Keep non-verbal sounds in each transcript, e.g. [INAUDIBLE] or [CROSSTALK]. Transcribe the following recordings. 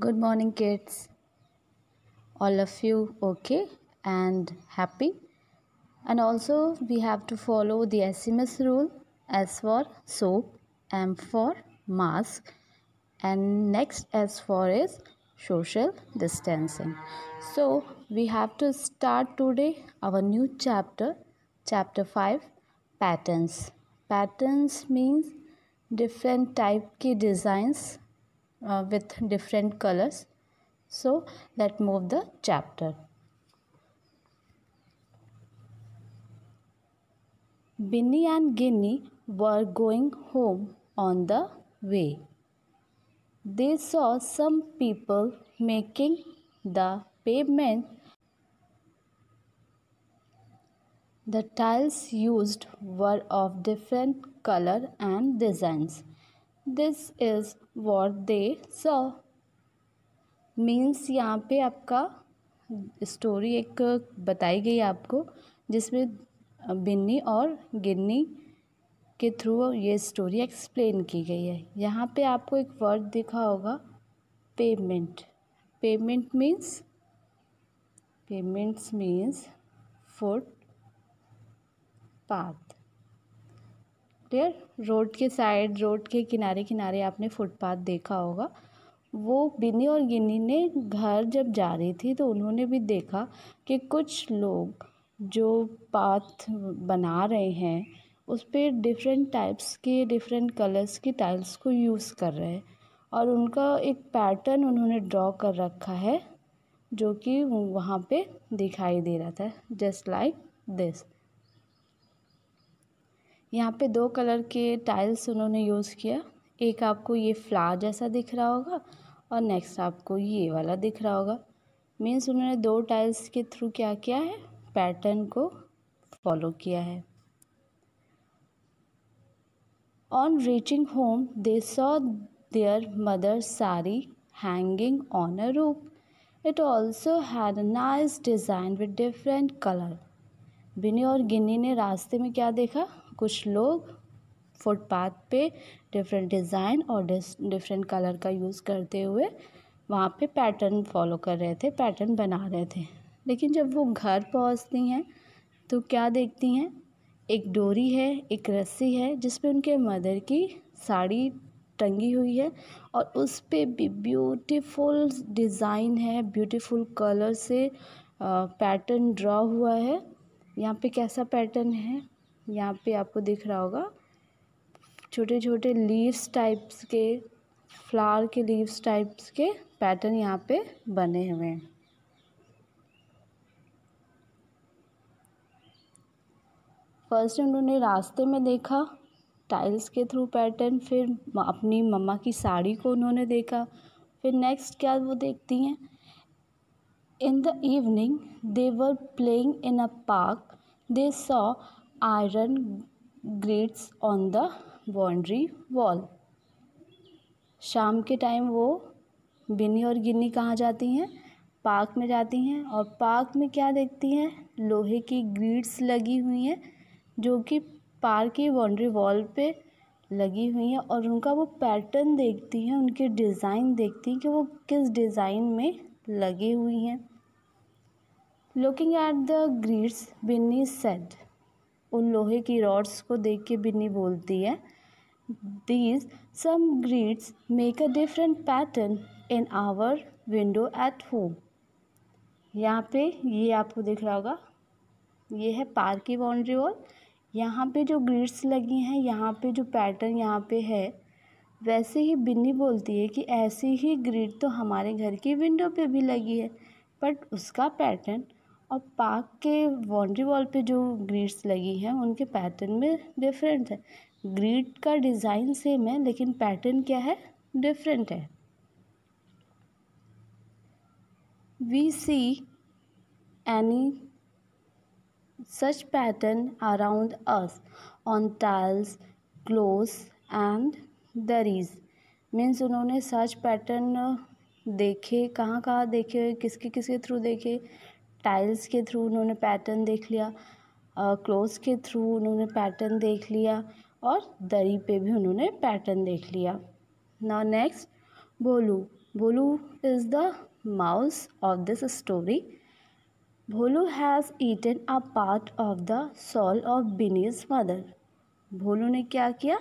Good morning, kids. All of you okay and happy? And also, we have to follow the SMS rule as for soap, M for mask, and next S for is social distancing. So, we have to start today our new chapter, chapter 5 patterns. Patterns means different type key designs uh, with different colors so let's move the chapter Binny and Ginny were going home on the way. They saw some people making the pavement. The tiles used were of different color and designs. This is what they saw means यहाँ पे आपका story एक बताई गई आपको जिसमें बिन्नी और गिन्नी के थ्रू ये स्टोरी एक्सप्लेन की गई है यहाँ पे आपको एक वर्ड दिखा होगा payment payment means payments means footpath dear road के साइड रोड के किनारे किनारे आपने फुटपाथ देखा होगा वो बिनी और गिनी ने घर जब जा रही थी तो उन्होंने भी देखा कि कुछ लोग जो पाथ बना रहे हैं उस पर डिफरेंट टाइप्स के डिफरेंट कलर्स की टाइल्स को यूज़ कर रहे हैं और उनका एक पैटर्न उन्होंने ड्रॉ कर रखा है जो कि वहाँ पे दिखाई दे रहा था जस्ट लाइक दिस यहाँ पे दो कलर के टाइल्स उन्होंने यूज़ किया एक आपको ये फ्लावर जैसा दिख रहा होगा और नेक्स्ट आपको ये वाला दिख रहा होगा मीन्स उन्होंने दो टाइल्स के थ्रू क्या किया है पैटर्न को फॉलो किया है on reaching home they saw their mother sari hanging on a rope it also had nice design with different colour Binni और गिन्नी ने रास्ते में क्या देखा कुछ लोग फुटपाथ पे डिफरेंट डिज़ाइन और डिफरेंट कलर का यूज़ करते हुए वहाँ पे पैटर्न फॉलो कर रहे थे पैटर्न बना रहे थे लेकिन जब वो घर पहुँचती हैं तो क्या देखती हैं एक डोरी है एक रस्सी है जिसपे उनके मदर की साड़ी टंगी हुई है और उस पर भी ब्यूटीफुल डिज़ाइन है ब्यूटीफुल कलर से पैटर्न ड्रॉ हुआ है यहाँ पे कैसा पैटर्न है यहाँ पे आपको दिख रहा होगा छोटे छोटे लीव्स टाइप्स के फ्लावर के लीव्स टाइप्स के पैटर्न यहाँ पे बने हुए हैं फर्स्ट उन्होंने रास्ते में देखा टाइल्स के थ्रू पैटर्न फिर अपनी मम्मा की साड़ी को उन्होंने देखा फिर नेक्स्ट क्या वो देखती हैं in the evening they were playing in a park they saw iron grates on the boundary wall शाम के टाइम वो बिनी और गिन्नी कहाँ जाती हैं पार्क में जाती हैं और पार्क में क्या देखती हैं लोहे की ग्रीड्स लगी हुई हैं जो कि पार्क की बाउंड्री वॉल पे लगी हुई हैं और उनका वो पैटर्न देखती हैं उनके डिज़ाइन देखती हैं कि वो किस डिज़ाइन में लगी हुई हैं looking at the grids Binni said उन लोहे की रॉड्स को देख के बिन्नी बोलती है these some grids make a different pattern in our window at home यहाँ पे ये आपको दिख रहा होगा ये है पार्क की बाउंड्री वॉल यहाँ पे जो ग्रीड्स लगी हैं यहाँ पे जो पैटर्न यहाँ पे है वैसे ही बिन्नी बोलती है कि ऐसी ही ग्रीड तो हमारे घर की विंडो पे भी लगी है बट उसका पैटर्न और पार्क के बाउंड्री वॉल पे जो ग्रीड्स लगी हैं उनके पैटर्न में डिफरेंट है ग्रीड का डिज़ाइन सेम है लेकिन पैटर्न क्या है डिफरेंट है we see any such pattern around us on tiles clothes and durries means उन्होंने सच पैटर्न देखे कहाँ कहाँ देखे किसके किसके थ्रू देखे टाइल्स के थ्रू उन्होंने पैटर्न देख लिया क्लोथ्स के थ्रू उन्होंने पैटर्न देख लिया और दरी पे भी उन्होंने पैटर्न देख लिया ना next Bholu Bholu is the mouse of this story Bholu has eaten a part of the shawl of Binni's mother Bholu ने क्या किया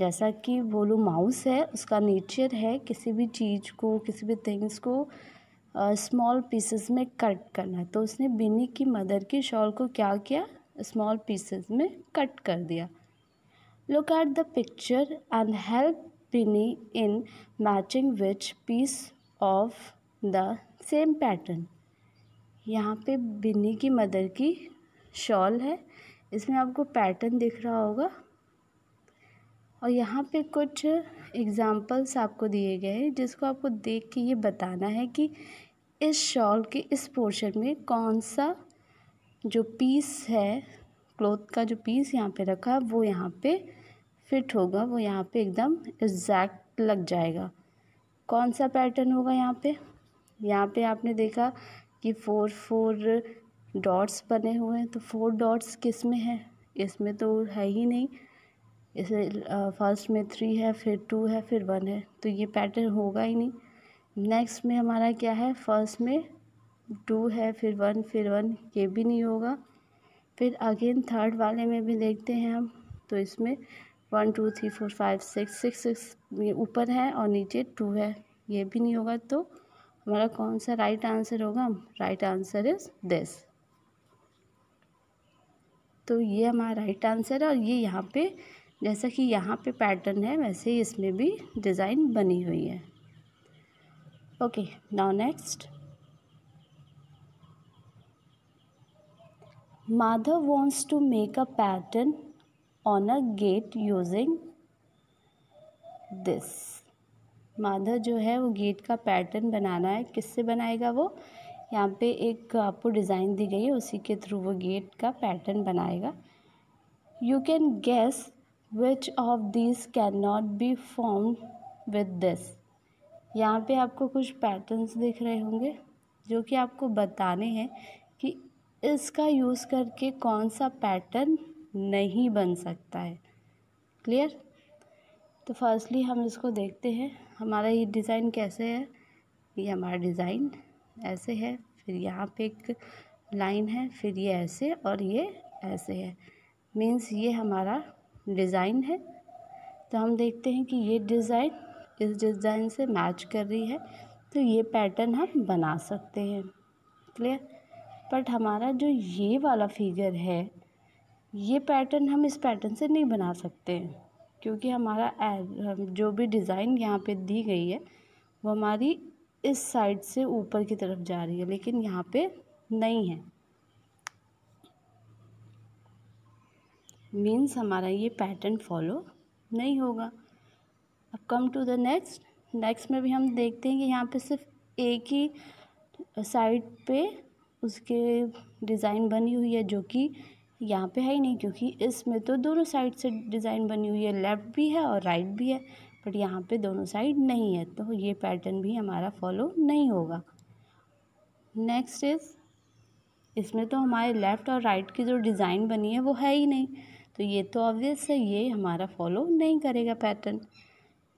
जैसा कि भोलू माउस है उसका नेचर है किसी भी चीज़ को किसी भी थिंग्स को स्मॉल पीसेस में कट करना है तो उसने बिन्नी की मदर की शॉल को क्या किया स्मॉल पीसेस में कट कर दिया look at the picture and help Binni in matching which piece of the same pattern यहाँ पे बिन्नी की मदर की शॉल है इसमें आपको पैटर्न दिख रहा होगा और यहाँ पे कुछ एग्ज़ाम्पल्स आपको दिए गए हैं जिसको आपको देख के ये बताना है कि इस शॉल के इस पोर्शन में कौन सा जो पीस है क्लॉथ का जो पीस यहाँ पे रखा है वो यहाँ पे फिट होगा वो यहाँ पे एकदम एग्जैक्ट लग जाएगा कौन सा पैटर्न होगा यहाँ पे यहाँ पे आपने देखा कि फोर फोर डॉट्स बने हुए हैं तो फोर डॉट्स किस में है इसमें तो है ही नहीं इसे फर्स्ट में थ्री है फिर टू है फिर वन है तो ये पैटर्न होगा ही नहीं नेक्स्ट में हमारा क्या है फर्स्ट में टू है फिर वन फिर वन ये भी नहीं होगा फिर अगेन थर्ड वाले में भी देखते हैं हम तो इसमें one two three four five six six six ये ऊपर है और नीचे टू है ये भी नहीं होगा तो हमारा कौन सा राइट आंसर होगा राइट आंसर इज़ दिस तो ये हमारा राइट आंसर है और ये यहाँ पे जैसा कि यहाँ पे पैटर्न है वैसे ही इसमें भी डिज़ाइन बनी हुई है okay now next Madhav wants to make a pattern on a gate using this Madhav जो है वो गेट का पैटर्न बनाना है किससे बनाएगा वो यहाँ पे एक आपको डिज़ाइन दी गई है उसी के थ्रू वो गेट का पैटर्न बनाएगा you can guess which of this can not be form with this यहाँ पे आपको कुछ पैटर्न्स दिख रहे होंगे जो कि आपको बताने हैं कि इसका यूज़ करके कौन सा पैटर्न नहीं बन सकता है क्लियर तो फर्स्टली हम इसको देखते हैं हमारा ये डिज़ाइन कैसे है ये हमारा डिज़ाइन ऐसे है फिर यहाँ पे एक लाइन है फिर ये ऐसे और ये ऐसे है मीन्स ये हमारा डिज़ाइन है तो हम देखते हैं कि ये डिज़ाइन इस डिज़ाइन से मैच कर रही है तो ये पैटर्न हम बना सकते हैं क्लियर बट हमारा जो ये वाला फिगर है ये पैटर्न हम इस पैटर्न से नहीं बना सकते क्योंकि हमारा जो भी डिज़ाइन यहाँ पे दी गई है वो हमारी इस साइड से ऊपर की तरफ जा रही है लेकिन यहाँ पे नहीं है मीन्स हमारा ये पैटर्न फॉलो नहीं होगा अब come to the next next में भी हम देखते हैं कि यहाँ पे सिर्फ एक ही साइड पे उसके डिज़ाइन बनी हुई है जो कि यहाँ पे है ही नहीं क्योंकि इसमें तो दोनों साइड से डिज़ाइन बनी हुई है लेफ़्ट भी है और राइट भी है बट यहाँ पे दोनों साइड नहीं है तो ये पैटर्न भी हमारा फॉलो नहीं होगा नेक्स्ट इज़ इसमें तो हमारे लेफ़्ट और राइट की जो डिज़ाइन बनी है वो है ही नहीं तो ये तो ऑब्वियस है ये हमारा फॉलो नहीं करेगा पैटर्न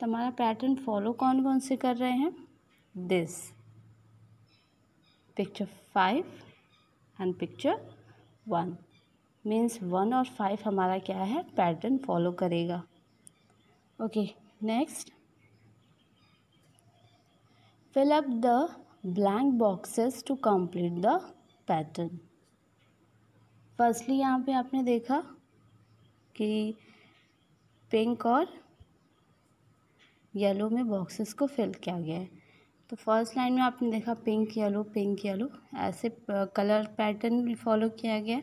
तो हमारा पैटर्न फॉलो कौन कौन से कर रहे हैं this picture five and picture one means one और फाइव हमारा क्या है पैटर्न फॉलो करेगा okay next fill up the blank boxes to complete the pattern firstly यहाँ पे आपने देखा कि पिंक और येलो में बॉक्सेस को फिल किया गया है तो फर्स्ट लाइन में आपने देखा पिंक येलो पिंक येलो ऐसे कलर पैटर्न भी फॉलो किया गया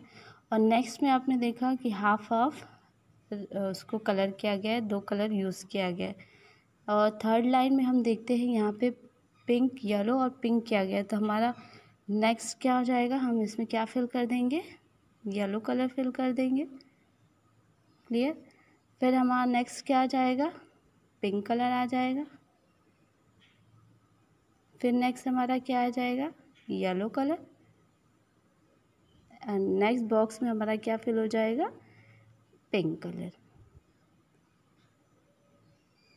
और नेक्स्ट में आपने देखा कि हाफ हाफ उसको कलर किया गया है दो कलर यूज़ किया गया है और थर्ड लाइन में हम देखते हैं यहाँ पे पिंक येलो और पिंक किया गया है तो हमारा नेक्स्ट क्या हो जाएगा हम इसमें क्या फिल कर देंगे येलो कलर फिल कर देंगे क्लियर फिर हमारा नेक्स्ट क्या आ जाएगा पिंक कलर आ जाएगा फिर नेक्स्ट हमारा क्या आ जाएगा yellow colour and next box में हमारा क्या फिल हो जाएगा पिंक कलर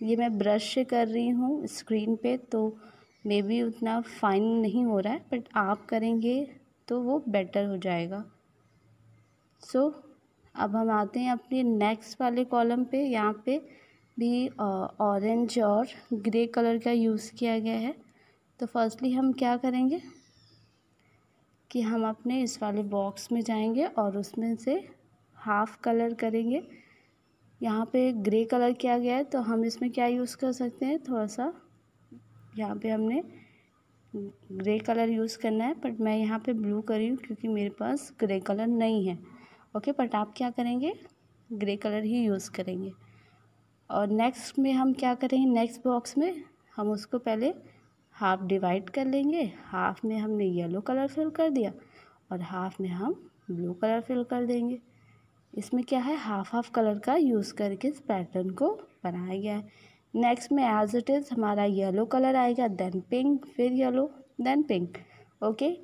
ये मैं ब्रश से कर रही हूँ स्क्रीन पे तो मे बी उतना फाइन नहीं हो रहा है बट आप करेंगे तो वो बेटर हो जाएगा सो so, अब हम आते हैं अपने नेक्स्ट वाले कॉलम पे यहाँ पे भी ऑरेंज और ग्रे कलर का यूज़ किया गया है तो फर्स्टली हम क्या करेंगे कि हम अपने इस वाले बॉक्स में जाएंगे और उसमें से हाफ़ कलर करेंगे यहाँ पे ग्रे कलर किया गया है तो हम इसमें क्या यूज़ कर सकते हैं थोड़ा सा यहाँ पे हमने ग्रे कलर यूज़ करना है बट मैं यहाँ पे ब्लू कर रही हूँ क्योंकि मेरे पास ग्रे कलर नहीं है ओके बट आप क्या करेंगे ग्रे कलर ही यूज़ करेंगे और नेक्स्ट में हम क्या करेंगे नेक्स्ट बॉक्स में हम उसको पहले हाफ़ डिवाइड कर लेंगे हाफ़ में हमने येलो कलर फिल कर दिया और हाफ़ में हम ब्लू कलर फिल कर देंगे इसमें क्या है हाफ़ हाफ़ कलर का यूज़ करके इस पैटर्न को बनाया गया है नेक्स्ट में एज इट इज़ हमारा येलो कलर आएगा देन पिंक फिर yellow then pink okay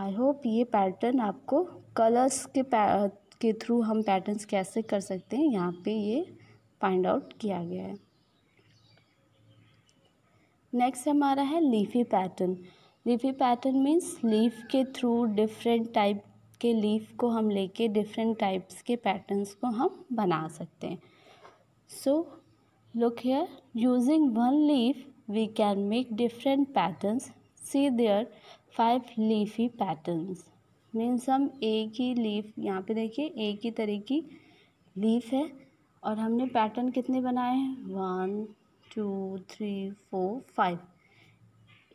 I hope ये पैटर्न आपको कलर्स के के थ्रू हम पैटर्न्स कैसे कर सकते हैं यहाँ पे ये फाइंड आउट किया गया है नेक्स्ट हमारा है leafy pattern leafy pattern means leaf के थ्रू डिफरेंट टाइप के लीफ को हम लेके डिफरेंट टाइप्स के पैटर्न्स को हम बना सकते हैं so look here using one leaf we can make different patterns see there five leafy patterns means हम एक ही लीफ यहाँ पे देखिए एक ही तरह की लीफ है और हमने पैटर्न कितने बनाए हैं one two three four five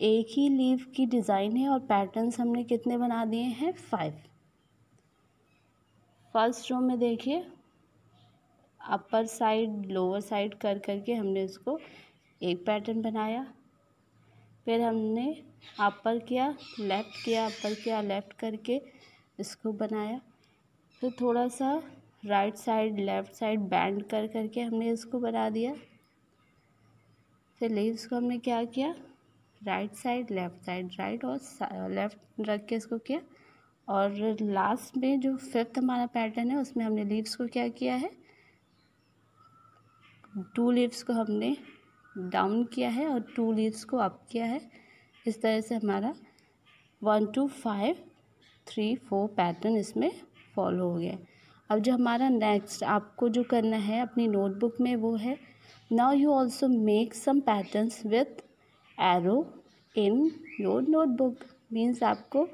एक ही लीव की डिज़ाइन है और पैटर्न्स हमने कितने बना दिए हैं फाइव फर्स्ट रो में देखिए अपर साइड लोअर साइड कर करके हमने उसको एक पैटर्न बनाया फिर हमने अपर किया लेफ़्ट किया अपर किया लेफ़्ट करके इसको बनाया फिर तो थोड़ा सा right side left side bend कर करके हमने इसको बना दिया फिर लीव्स को हमने क्या किया right side left side right और लेफ़्ट रख के इसको किया और लास्ट में जो फिफ्थ हमारा पैटर्न है उसमें हमने लीव्स को क्या किया है टू लीव्स को हमने डाउन किया है और टू लीव्स को अप किया है इस तरह से हमारा one two five three four pattern इसमें फॉलो हो गया अब जो हमारा नेक्स्ट आपको जो करना है अपनी नोटबुक में वो है now you also make some patterns with arrow in your notebook means आपको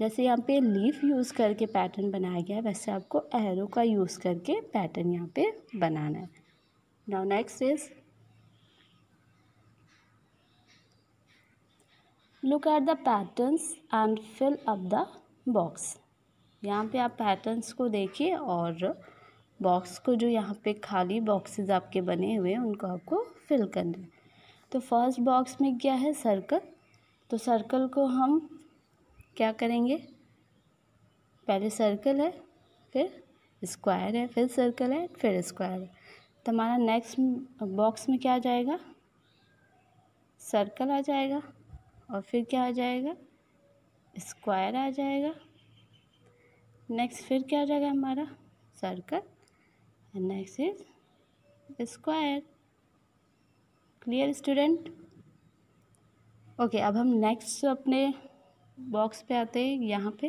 जैसे यहाँ पे लीफ यूज़ करके पैटर्न बनाया गया है वैसे आपको एरो का यूज़ करके पैटर्न यहाँ पे बनाना है now next is look at the patterns and fill up the box यहाँ पे आप पैटर्न्स को देखिए और बॉक्स को जो यहाँ पे खाली बॉक्सेस आपके बने हुए हैं उनको आपको फिल करना है तो फर्स्ट बॉक्स में क्या है सर्कल तो सर्कल को हम क्या करेंगे पहले सर्कल है फिर स्क्वायर है फिर सर्कल है फिर स्क्वायर है तो हमारा नेक्स्ट बॉक्स में क्या आ जाएगा सर्कल आ जाएगा और फिर क्या आ जाएगा स्क्वायर आ जाएगा नेक्स्ट फिर क्या आ जाएगा हमारा circle and next is square clear student okay अब हम नेक्स्ट अपने बॉक्स पे आते हैं यहाँ पे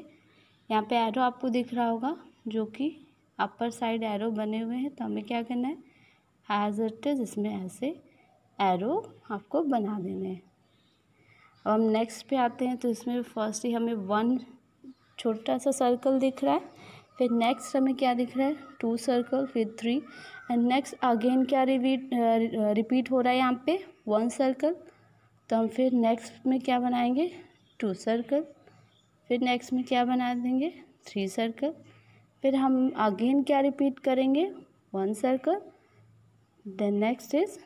यहाँ पे एरो आपको दिख रहा होगा जो कि अपर साइड एरो बने हुए हैं तो हमें क्या करना है एज इट इज़ इसमें ऐसे एरो आपको बना देने हैं अब हम नेक्स्ट पे आते हैं तो इसमें फर्स्ट ही हमें वन छोटा सा सर्कल दिख रहा है फिर नेक्स्ट हमें क्या दिख रहा है टू सर्कल फिर थ्री एंड नेक्स्ट अगेन क्या रिपीट रिपीट हो रहा है यहाँ पे वन सर्कल तो हम फिर नेक्स्ट में क्या बनाएंगे टू सर्कल फिर नेक्स्ट में क्या बना देंगे थ्री सर्कल फिर हम अगेन क्या रिपीट करेंगे one circle then next is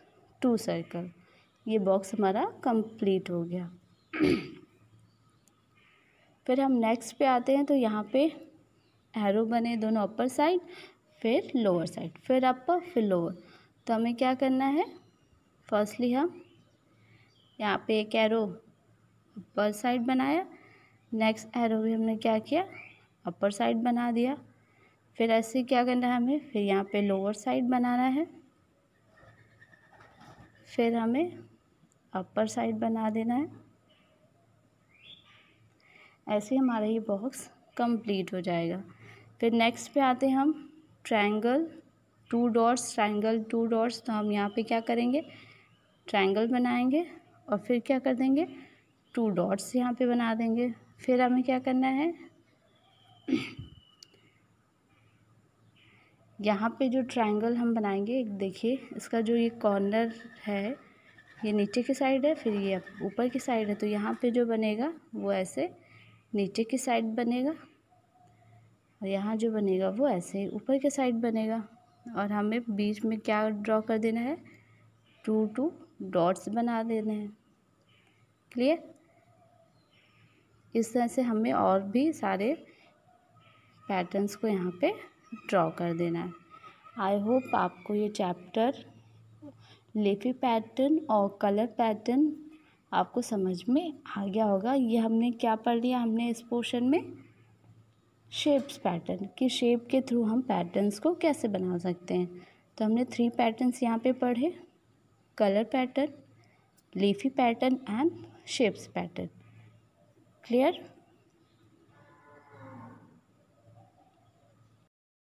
two circle ये बॉक्स हमारा कंप्लीट हो गया [CLEARS THROAT] फिर हम नेक्स्ट पे आते हैं तो यहाँ पे एरो बने दोनों अपर साइड फिर लोअर साइड फिर अपर फिर लोअर तो हमें क्या करना है फर्स्टली हम यहाँ पे एक एरो अपर साइड बनाया नेक्स्ट एरो भी हमने क्या किया अपर साइड बना दिया फिर ऐसे क्या करना है हमें फिर यहाँ पे लोअर साइड बनाना है फिर हमें अपर साइड बना देना है ऐसे हमारा ये बॉक्स कंप्लीट हो जाएगा फिर नेक्स्ट पे आते हैं हम triangle two dots triangle two dots तो हम यहाँ पे क्या करेंगे ट्रायंगल बनाएंगे और फिर क्या कर देंगे टू डॉट्स यहाँ पे बना देंगे फिर हमें क्या करना है यहाँ पे जो ट्रायंगल हम बनाएंगे देखिए इसका जो ये कॉर्नर है ये नीचे की साइड है फिर ये ऊपर की साइड है तो यहाँ पे जो बनेगा वो ऐसे नीचे की साइड बनेगा और यहाँ जो बनेगा वो ऐसे ही ऊपर के साइड बनेगा और हमें बीच में क्या ड्रॉ कर देना है टू टू डॉट्स बना देने हैं क्लियर इस तरह से हमें और भी सारे पैटर्न्स को यहाँ पे ड्रॉ कर देना है आई होप आपको ये चैप्टर लेफी पैटर्न और कलर पैटर्न आपको समझ में आ गया होगा ये हमने क्या पढ़ लिया हमने इस पोर्शन में शेप्स पैटर्न कि शेप के थ्रू हम पैटर्न्स को कैसे बना सकते हैं तो हमने थ्री पैटर्न्स यहाँ पे पढ़े colour pattern leafy pattern and shapes pattern clear